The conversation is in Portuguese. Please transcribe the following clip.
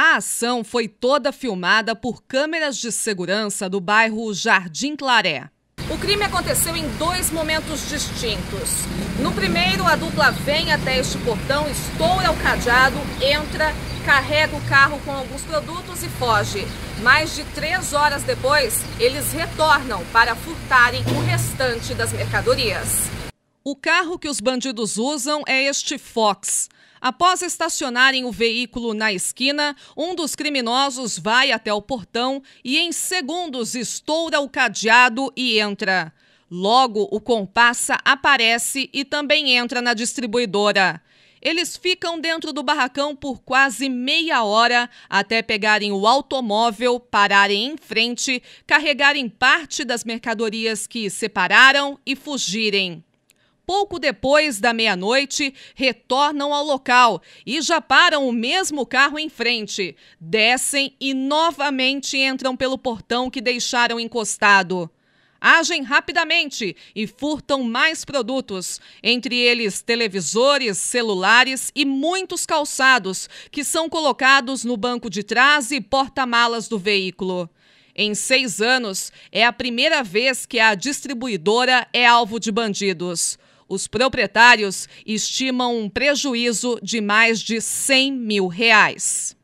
A ação foi toda filmada por câmeras de segurança do bairro Jardim Claré. O crime aconteceu em dois momentos distintos. No primeiro, a dupla vem até este portão, estoura o cadeado, entra, carrega o carro com alguns produtos e foge. Mais de três horas depois, eles retornam para furtarem o restante das mercadorias. O carro que os bandidos usam é este Fox. Após estacionarem o veículo na esquina, um dos criminosos vai até o portão e, em segundos, estoura o cadeado e entra. Logo, o compassa aparece e também entra na distribuidora. Eles ficam dentro do barracão por quase meia hora até pegarem o automóvel, pararem em frente, carregarem parte das mercadorias que separaram e fugirem pouco depois da meia-noite, retornam ao local e já param o mesmo carro em frente. Descem e novamente entram pelo portão que deixaram encostado. Agem rapidamente e furtam mais produtos, entre eles televisores, celulares e muitos calçados, que são colocados no banco de trás e porta-malas do veículo. Em seis anos, é a primeira vez que a distribuidora é alvo de bandidos. Os proprietários estimam um prejuízo de mais de 100 mil reais.